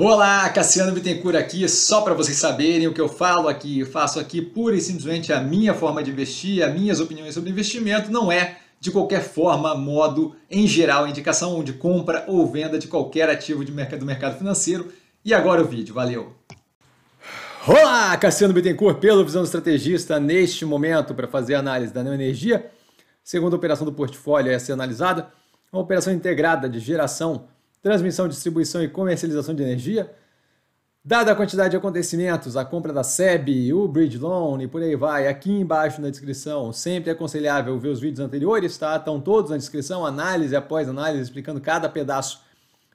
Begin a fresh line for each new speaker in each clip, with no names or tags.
Olá, Cassiano Bittencourt aqui, só para vocês saberem o que eu falo aqui, eu faço aqui pura e simplesmente a minha forma de investir, as minhas opiniões sobre investimento, não é de qualquer forma, modo, em geral, indicação de compra ou venda de qualquer ativo de mercado, do mercado financeiro. E agora o vídeo, valeu! Olá, Cassiano Bittencourt, pelo Visão Estrategista, neste momento para fazer a análise da Neoenergia, segunda operação do portfólio a ser analisada, uma operação integrada de geração transmissão, distribuição e comercialização de energia. Dada a quantidade de acontecimentos, a compra da SEB, o Bridge Loan e por aí vai, aqui embaixo na descrição, sempre é aconselhável ver os vídeos anteriores, tá? Estão todos na descrição, análise após análise, explicando cada pedaço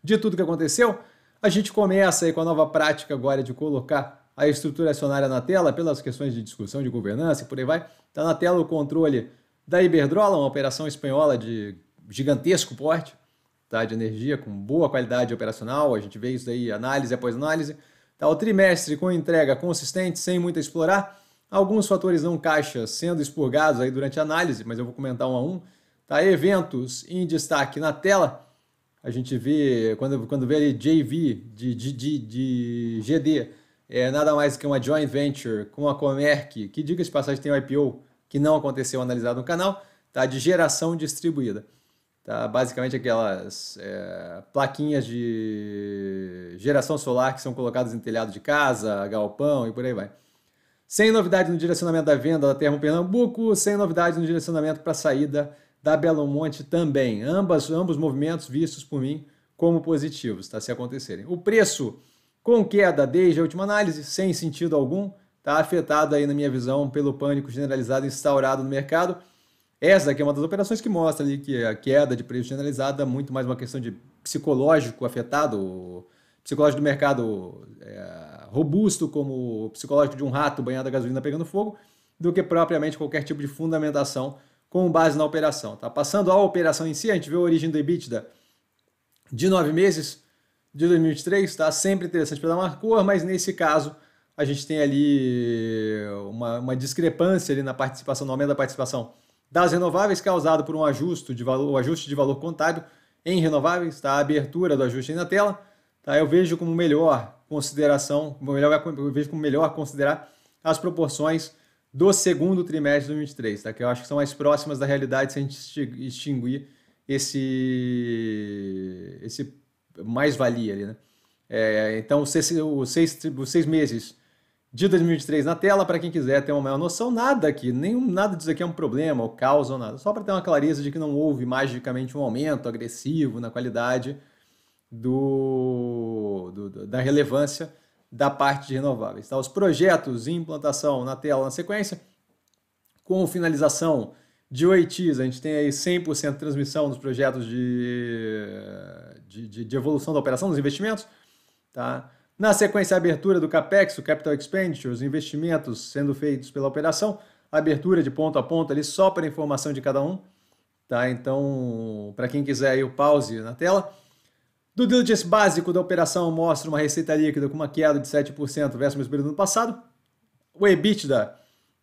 de tudo que aconteceu. A gente começa aí com a nova prática agora de colocar a estrutura acionária na tela, pelas questões de discussão de governança e por aí vai. Está na tela o controle da Iberdrola, uma operação espanhola de gigantesco porte tá? de energia com boa qualidade operacional, a gente vê isso aí análise após análise. Tá? O trimestre com entrega consistente, sem muito explorar, alguns fatores não caixa sendo expurgados aí durante a análise, mas eu vou comentar um a um. Tá? Eventos em destaque na tela, a gente vê, quando, quando vê ali JV de, de, de, de GD, é nada mais que uma joint venture com a Comerc, que diga de passagem tem o IPO, que não aconteceu analisado no canal, tá? de geração distribuída. Tá? Basicamente aquelas é, plaquinhas de geração solar que são colocadas em telhado de casa, galpão e por aí vai. Sem novidade no direcionamento da venda da Terra Pernambuco, sem novidade no direcionamento para a saída da Belo Monte também. Ambas, ambos movimentos vistos por mim como positivos, tá? se acontecerem. O preço com queda desde a última análise, sem sentido algum, está afetado aí na minha visão pelo pânico generalizado instaurado no mercado essa aqui é uma das operações que mostra ali que a queda de preço generalizada é muito mais uma questão de psicológico afetado, psicológico do mercado é, robusto, como o psicológico de um rato banhado a gasolina pegando fogo, do que propriamente qualquer tipo de fundamentação com base na operação. Tá? Passando à operação em si, a gente vê a origem do EBITDA de nove meses de 2023, está sempre interessante pela uma cor, mas nesse caso a gente tem ali uma, uma discrepância ali na participação, no aumento da participação das renováveis causado é por um ajuste de valor, o ajuste de valor contábil em renováveis, tá? a abertura do ajuste aí na tela, tá? eu vejo como melhor consideração, melhor, eu vejo como melhor considerar as proporções do segundo trimestre de 2023, tá? que eu acho que são mais próximas da realidade se a gente extinguir esse, esse mais-valia ali. Né? É, então, os seis, os seis, os seis meses de 2023 na tela, para quem quiser ter uma maior noção, nada aqui, nenhum, nada disso aqui é um problema, ou causa, ou nada. Só para ter uma clareza de que não houve magicamente um aumento agressivo na qualidade do, do da relevância da parte de renováveis. Tá? Os projetos e implantação na tela na sequência, com finalização de OITs, a gente tem aí 100% de transmissão dos projetos de, de, de, de evolução da operação, dos investimentos, tá? Na sequência, a abertura do CAPEX, o Capital Expenditures, investimentos sendo feitos pela operação, abertura de ponto a ponto ali só para informação de cada um, tá? Então, para quem quiser aí o pause na tela. Do diligence básico da operação mostra uma receita líquida com uma queda de 7% versus o mesmo período do ano passado. O EBITDA,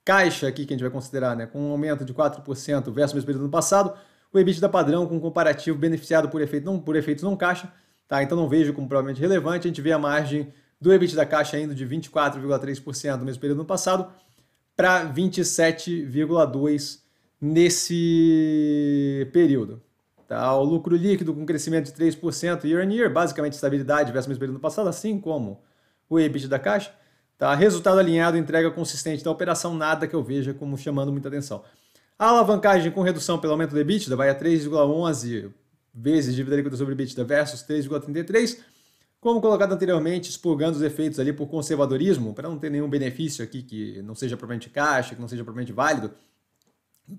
caixa aqui que a gente vai considerar, né, com um aumento de 4% versus o mesmo período do ano passado. O EBITDA padrão com comparativo beneficiado por, efeito não, por efeitos não caixa Tá? Então não vejo como provavelmente relevante. A gente vê a margem do EBIT da Caixa indo de 24,3% no mesmo período no passado para 27,2% nesse período. Tá? O lucro líquido com crescimento de 3% year on year, basicamente estabilidade versus o mesmo período no passado, assim como o EBIT da Caixa. Tá? Resultado alinhado, entrega consistente da operação, nada que eu veja como chamando muita atenção. A alavancagem com redução pelo aumento do EBITDA vai a 3,11 vezes dívida líquida sobre EBITDA versus 3,33, como colocado anteriormente, expurgando os efeitos ali por conservadorismo, para não ter nenhum benefício aqui que não seja propriamente caixa, que não seja propriamente válido.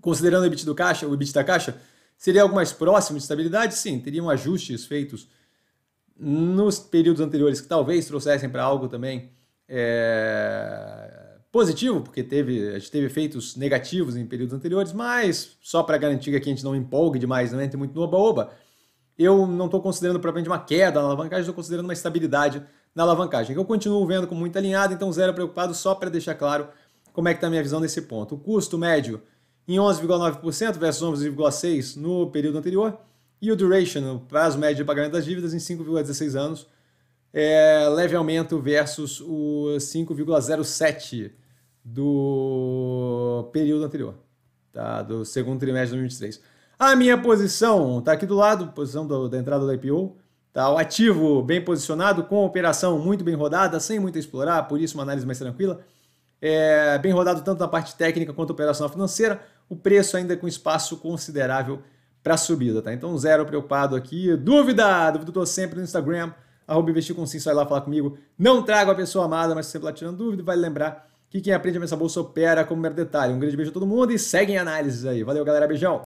Considerando o EBITDA do caixa, o EBITDA da caixa, seria algo mais próximo de estabilidade? Sim, teriam ajustes feitos nos períodos anteriores que talvez trouxessem para algo também é, positivo, porque teve, a gente teve efeitos negativos em períodos anteriores, mas só para garantir que a gente não empolgue demais, não entre muito no oba-oba, eu não estou considerando propriamente uma queda na alavancagem, estou considerando uma estabilidade na alavancagem, eu continuo vendo com muito alinhado, então zero preocupado, só para deixar claro como é que está a minha visão nesse ponto. O custo médio em 11,9% versus 11,6% no período anterior, e o duration, o prazo médio de pagamento das dívidas, em 5,16 anos, é, leve aumento versus o 5,07% do período anterior, tá? do segundo trimestre de 2023. A minha posição está aqui do lado, posição do, da entrada do IPO. Tá, o ativo bem posicionado, com operação muito bem rodada, sem muito explorar, por isso uma análise mais tranquila. É, bem rodado tanto na parte técnica quanto operacional financeira, o preço ainda com espaço considerável para subida, tá? Então, zero preocupado aqui. Dúvida? Dúvida estou sempre no Instagram, arroba investir com sim, vai lá falar comigo. Não trago a pessoa amada, mas se você lá tirando dúvida, vai vale lembrar que quem aprende a mesa bolsa opera como mero detalhe. Um grande beijo a todo mundo e seguem análises aí. Valeu, galera. Beijão!